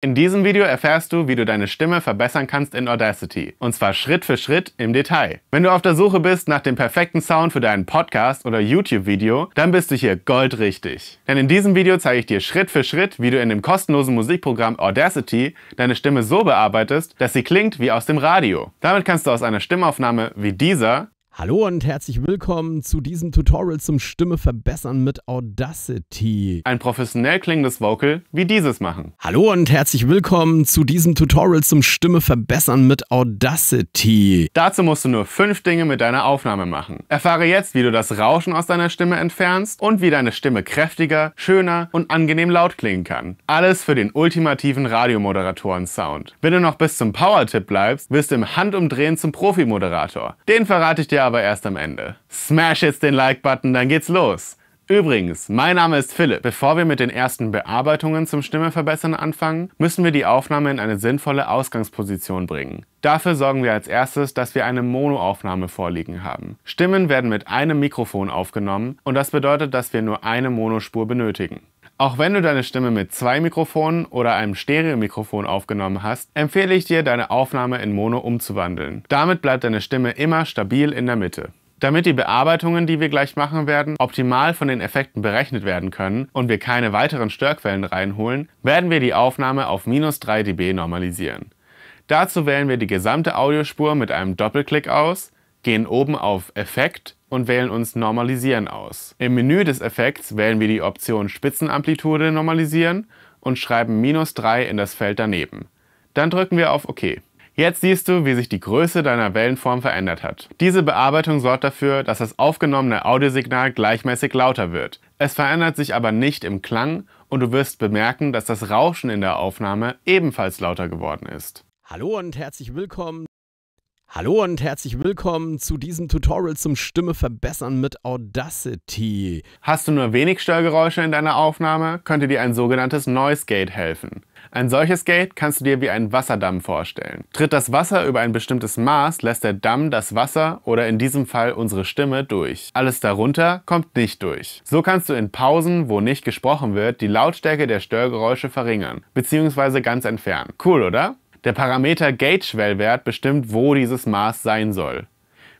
In diesem Video erfährst du, wie du deine Stimme verbessern kannst in Audacity. Und zwar Schritt für Schritt im Detail. Wenn du auf der Suche bist nach dem perfekten Sound für deinen Podcast oder YouTube-Video, dann bist du hier goldrichtig. Denn in diesem Video zeige ich dir Schritt für Schritt, wie du in dem kostenlosen Musikprogramm Audacity deine Stimme so bearbeitest, dass sie klingt wie aus dem Radio. Damit kannst du aus einer Stimmaufnahme wie dieser Hallo und herzlich willkommen zu diesem Tutorial zum Stimme verbessern mit Audacity. Ein professionell klingendes Vocal wie dieses machen. Hallo und herzlich willkommen zu diesem Tutorial zum Stimme verbessern mit Audacity. Dazu musst du nur fünf Dinge mit deiner Aufnahme machen. Erfahre jetzt, wie du das Rauschen aus deiner Stimme entfernst und wie deine Stimme kräftiger, schöner und angenehm laut klingen kann. Alles für den ultimativen Radiomoderatoren-Sound. Wenn du noch bis zum Power-Tipp bleibst, wirst du im Handumdrehen zum Profi-Moderator. Den verrate ich dir aber erst am Ende. Smash jetzt den Like-Button, dann geht's los! Übrigens, mein Name ist Philipp. Bevor wir mit den ersten Bearbeitungen zum Stimmeverbessern anfangen, müssen wir die Aufnahme in eine sinnvolle Ausgangsposition bringen. Dafür sorgen wir als erstes, dass wir eine Monoaufnahme vorliegen haben. Stimmen werden mit einem Mikrofon aufgenommen und das bedeutet, dass wir nur eine Monospur benötigen. Auch wenn du deine Stimme mit zwei Mikrofonen oder einem Stereomikrofon aufgenommen hast, empfehle ich dir, deine Aufnahme in Mono umzuwandeln. Damit bleibt deine Stimme immer stabil in der Mitte. Damit die Bearbeitungen, die wir gleich machen werden, optimal von den Effekten berechnet werden können und wir keine weiteren Störquellen reinholen, werden wir die Aufnahme auf minus 3 dB normalisieren. Dazu wählen wir die gesamte Audiospur mit einem Doppelklick aus, gehen oben auf Effekt und wählen uns Normalisieren aus. Im Menü des Effekts wählen wir die Option Spitzenamplitude normalisieren und schreiben minus 3 in das Feld daneben. Dann drücken wir auf OK. Jetzt siehst du, wie sich die Größe deiner Wellenform verändert hat. Diese Bearbeitung sorgt dafür, dass das aufgenommene Audiosignal gleichmäßig lauter wird. Es verändert sich aber nicht im Klang und du wirst bemerken, dass das Rauschen in der Aufnahme ebenfalls lauter geworden ist. Hallo und herzlich willkommen Hallo und herzlich willkommen zu diesem Tutorial zum Stimme verbessern mit Audacity. Hast du nur wenig Störgeräusche in deiner Aufnahme, könnte dir ein sogenanntes Noise Gate helfen. Ein solches Gate kannst du dir wie einen Wasserdamm vorstellen. Tritt das Wasser über ein bestimmtes Maß, lässt der Damm das Wasser oder in diesem Fall unsere Stimme durch. Alles darunter kommt nicht durch. So kannst du in Pausen, wo nicht gesprochen wird, die Lautstärke der Störgeräusche verringern bzw. ganz entfernen. Cool, oder? Der Parameter Gauge-Schwellwert bestimmt, wo dieses Maß sein soll.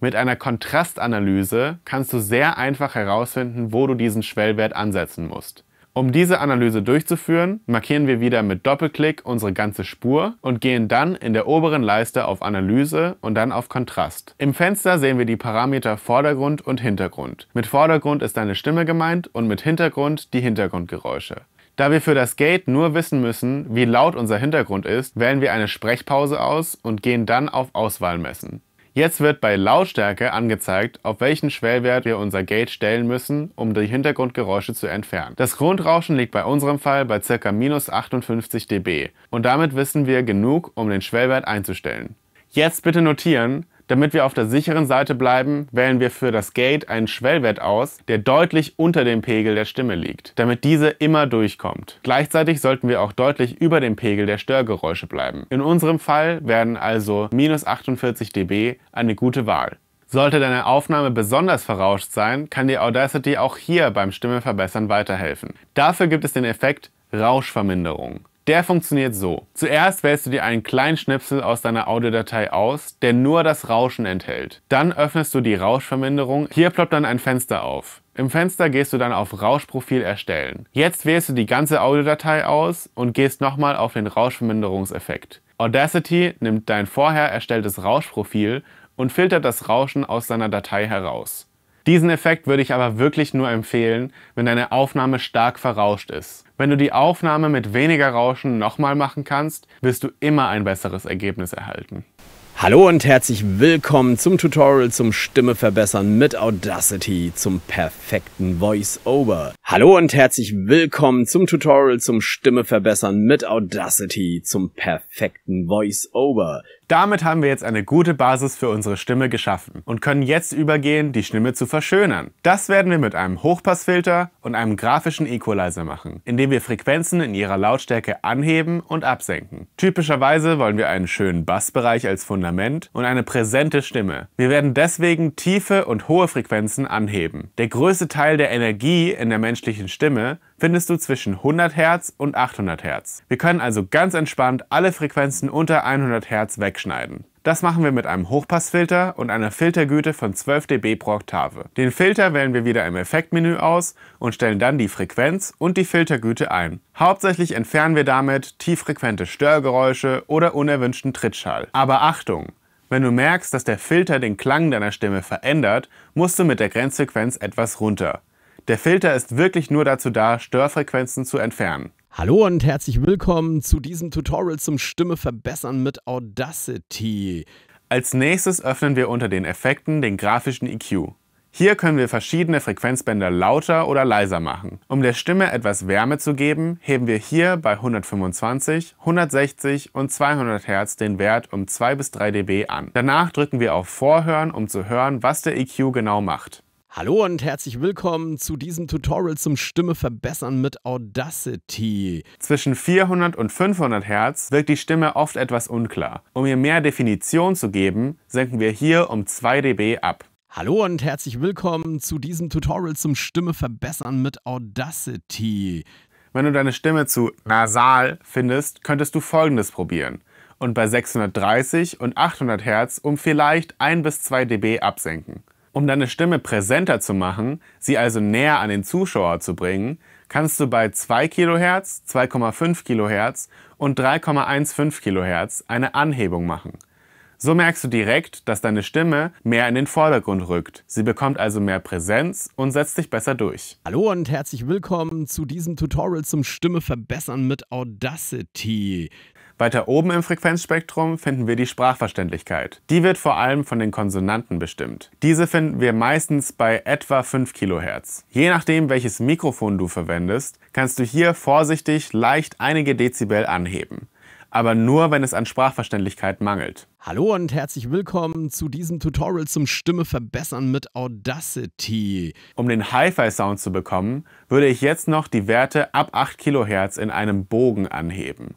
Mit einer Kontrastanalyse kannst du sehr einfach herausfinden, wo du diesen Schwellwert ansetzen musst. Um diese Analyse durchzuführen, markieren wir wieder mit Doppelklick unsere ganze Spur und gehen dann in der oberen Leiste auf Analyse und dann auf Kontrast. Im Fenster sehen wir die Parameter Vordergrund und Hintergrund. Mit Vordergrund ist deine Stimme gemeint und mit Hintergrund die Hintergrundgeräusche. Da wir für das Gate nur wissen müssen, wie laut unser Hintergrund ist, wählen wir eine Sprechpause aus und gehen dann auf Auswahl messen. Jetzt wird bei Lautstärke angezeigt, auf welchen Schwellwert wir unser Gate stellen müssen, um die Hintergrundgeräusche zu entfernen. Das Grundrauschen liegt bei unserem Fall bei ca. minus 58 dB und damit wissen wir genug, um den Schwellwert einzustellen. Jetzt bitte notieren, damit wir auf der sicheren Seite bleiben, wählen wir für das Gate einen Schwellwert aus, der deutlich unter dem Pegel der Stimme liegt, damit diese immer durchkommt. Gleichzeitig sollten wir auch deutlich über dem Pegel der Störgeräusche bleiben. In unserem Fall werden also minus 48 dB eine gute Wahl. Sollte deine Aufnahme besonders verrauscht sein, kann dir Audacity auch hier beim Stimmeverbessern weiterhelfen. Dafür gibt es den Effekt Rauschverminderung. Der funktioniert so. Zuerst wählst du dir einen kleinen Schnipsel aus deiner Audiodatei aus, der nur das Rauschen enthält. Dann öffnest du die Rauschverminderung. Hier ploppt dann ein Fenster auf. Im Fenster gehst du dann auf Rauschprofil erstellen. Jetzt wählst du die ganze Audiodatei aus und gehst nochmal auf den Rauschverminderungseffekt. Audacity nimmt dein vorher erstelltes Rauschprofil und filtert das Rauschen aus deiner Datei heraus. Diesen Effekt würde ich aber wirklich nur empfehlen, wenn deine Aufnahme stark verrauscht ist. Wenn du die Aufnahme mit weniger Rauschen nochmal machen kannst, wirst du immer ein besseres Ergebnis erhalten. Hallo und herzlich willkommen zum Tutorial zum Stimme verbessern mit Audacity zum perfekten Voice-Over. Hallo und herzlich willkommen zum Tutorial zum Stimme verbessern mit Audacity zum perfekten Voice-Over. Damit haben wir jetzt eine gute Basis für unsere Stimme geschaffen und können jetzt übergehen, die Stimme zu verschönern. Das werden wir mit einem Hochpassfilter und einem grafischen Equalizer machen, indem wir Frequenzen in ihrer Lautstärke anheben und absenken. Typischerweise wollen wir einen schönen Bassbereich als Fundament und eine präsente Stimme. Wir werden deswegen tiefe und hohe Frequenzen anheben. Der größte Teil der Energie in der menschlichen Stimme findest du zwischen 100 Hertz und 800 Hertz. Wir können also ganz entspannt alle Frequenzen unter 100 Hertz weg wegschneiden. Das machen wir mit einem Hochpassfilter und einer Filtergüte von 12 dB pro Oktave. Den Filter wählen wir wieder im Effektmenü aus und stellen dann die Frequenz und die Filtergüte ein. Hauptsächlich entfernen wir damit tieffrequente Störgeräusche oder unerwünschten Trittschall. Aber Achtung! Wenn du merkst, dass der Filter den Klang deiner Stimme verändert, musst du mit der Grenzfrequenz etwas runter. Der Filter ist wirklich nur dazu da, Störfrequenzen zu entfernen. Hallo und herzlich willkommen zu diesem Tutorial zum Stimme verbessern mit Audacity. Als nächstes öffnen wir unter den Effekten den grafischen EQ. Hier können wir verschiedene Frequenzbänder lauter oder leiser machen. Um der Stimme etwas Wärme zu geben, heben wir hier bei 125, 160 und 200 Hertz den Wert um 2 bis 3 dB an. Danach drücken wir auf Vorhören, um zu hören, was der EQ genau macht. Hallo und herzlich willkommen zu diesem Tutorial zum Stimme verbessern mit Audacity. Zwischen 400 und 500 Hertz wirkt die Stimme oft etwas unklar. Um ihr mehr Definition zu geben, senken wir hier um 2 dB ab. Hallo und herzlich willkommen zu diesem Tutorial zum Stimme verbessern mit Audacity. Wenn du deine Stimme zu nasal findest, könntest du folgendes probieren und bei 630 und 800 Hertz um vielleicht 1 bis 2 dB absenken. Um deine Stimme präsenter zu machen, sie also näher an den Zuschauer zu bringen, kannst du bei 2 kHz, 2,5 kHz und 3,15 kHz eine Anhebung machen. So merkst du direkt, dass deine Stimme mehr in den Vordergrund rückt. Sie bekommt also mehr Präsenz und setzt dich besser durch. Hallo und herzlich willkommen zu diesem Tutorial zum Stimme verbessern mit Audacity. Weiter oben im Frequenzspektrum finden wir die Sprachverständlichkeit. Die wird vor allem von den Konsonanten bestimmt. Diese finden wir meistens bei etwa 5 kHz. Je nachdem, welches Mikrofon du verwendest, kannst du hier vorsichtig leicht einige Dezibel anheben aber nur, wenn es an Sprachverständlichkeit mangelt. Hallo und herzlich willkommen zu diesem Tutorial zum Stimme verbessern mit Audacity. Um den Hi-Fi-Sound zu bekommen, würde ich jetzt noch die Werte ab 8 kHz in einem Bogen anheben.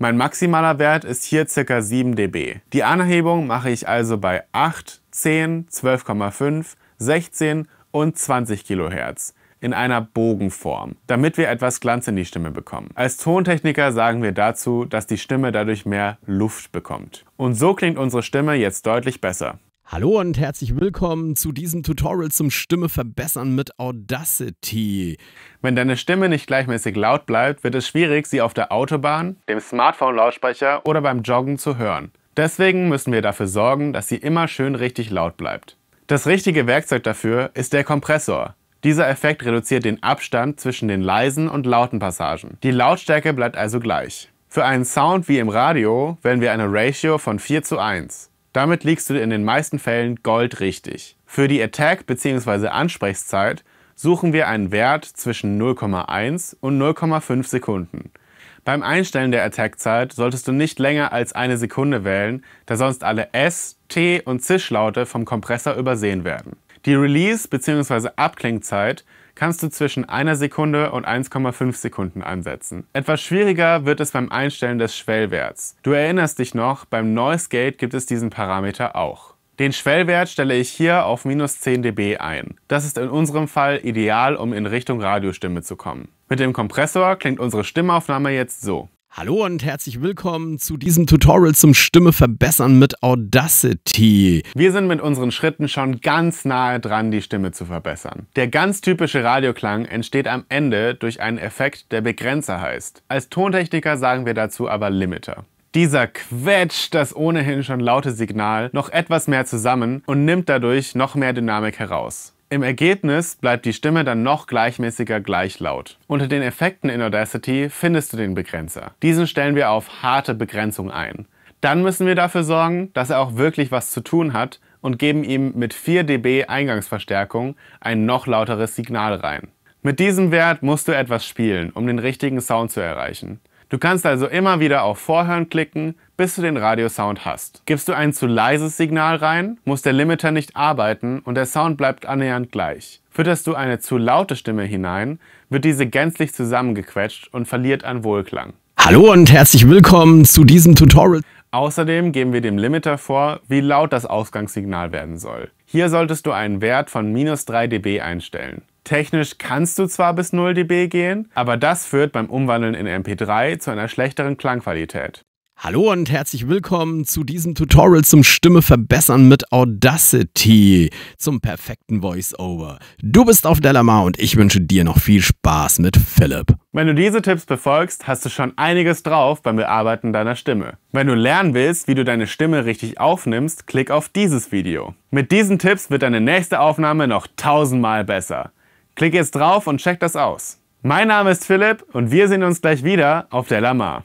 Mein maximaler Wert ist hier ca. 7 dB. Die Anhebung mache ich also bei 8, 10, 12,5, 16 und 20 kHz in einer Bogenform, damit wir etwas Glanz in die Stimme bekommen. Als Tontechniker sagen wir dazu, dass die Stimme dadurch mehr Luft bekommt. Und so klingt unsere Stimme jetzt deutlich besser. Hallo und herzlich willkommen zu diesem Tutorial zum Stimme verbessern mit Audacity. Wenn deine Stimme nicht gleichmäßig laut bleibt, wird es schwierig, sie auf der Autobahn, dem Smartphone-Lautsprecher oder beim Joggen zu hören. Deswegen müssen wir dafür sorgen, dass sie immer schön richtig laut bleibt. Das richtige Werkzeug dafür ist der Kompressor. Dieser Effekt reduziert den Abstand zwischen den leisen und lauten Passagen. Die Lautstärke bleibt also gleich. Für einen Sound wie im Radio wählen wir eine Ratio von 4 zu 1. Damit liegst du in den meisten Fällen goldrichtig. Für die Attack- bzw. Ansprechzeit suchen wir einen Wert zwischen 0,1 und 0,5 Sekunden. Beim Einstellen der Attack-Zeit solltest du nicht länger als eine Sekunde wählen, da sonst alle S, T und Zischlaute vom Kompressor übersehen werden. Die Release- bzw. Abklingzeit kannst du zwischen einer Sekunde und 1,5 Sekunden ansetzen. Etwas schwieriger wird es beim Einstellen des Schwellwerts. Du erinnerst dich noch, beim Noise Gate gibt es diesen Parameter auch. Den Schwellwert stelle ich hier auf minus 10 dB ein. Das ist in unserem Fall ideal, um in Richtung Radiostimme zu kommen. Mit dem Kompressor klingt unsere Stimmaufnahme jetzt so. Hallo und herzlich willkommen zu diesem Tutorial zum Stimme verbessern mit Audacity. Wir sind mit unseren Schritten schon ganz nahe dran, die Stimme zu verbessern. Der ganz typische Radioklang entsteht am Ende durch einen Effekt, der Begrenzer heißt. Als Tontechniker sagen wir dazu aber Limiter. Dieser quetscht das ohnehin schon laute Signal noch etwas mehr zusammen und nimmt dadurch noch mehr Dynamik heraus. Im Ergebnis bleibt die Stimme dann noch gleichmäßiger gleich laut. Unter den Effekten in Audacity findest du den Begrenzer. Diesen stellen wir auf harte Begrenzung ein. Dann müssen wir dafür sorgen, dass er auch wirklich was zu tun hat und geben ihm mit 4 dB Eingangsverstärkung ein noch lauteres Signal rein. Mit diesem Wert musst du etwas spielen, um den richtigen Sound zu erreichen. Du kannst also immer wieder auf Vorhören klicken, bis du den Radiosound hast. Gibst du ein zu leises Signal rein, muss der Limiter nicht arbeiten und der Sound bleibt annähernd gleich. Fütterst du eine zu laute Stimme hinein, wird diese gänzlich zusammengequetscht und verliert an Wohlklang. Hallo und herzlich willkommen zu diesem Tutorial. Außerdem geben wir dem Limiter vor, wie laut das Ausgangssignal werden soll. Hier solltest du einen Wert von minus 3 dB einstellen. Technisch kannst du zwar bis 0 dB gehen, aber das führt beim Umwandeln in MP3 zu einer schlechteren Klangqualität. Hallo und herzlich willkommen zu diesem Tutorial zum Stimme verbessern mit Audacity, zum perfekten Voiceover. Du bist auf Delamar und ich wünsche dir noch viel Spaß mit Philipp. Wenn du diese Tipps befolgst, hast du schon einiges drauf beim Bearbeiten deiner Stimme. Wenn du lernen willst, wie du deine Stimme richtig aufnimmst, klick auf dieses Video. Mit diesen Tipps wird deine nächste Aufnahme noch tausendmal besser. Klick jetzt drauf und check das aus. Mein Name ist Philipp und wir sehen uns gleich wieder auf der Lamar.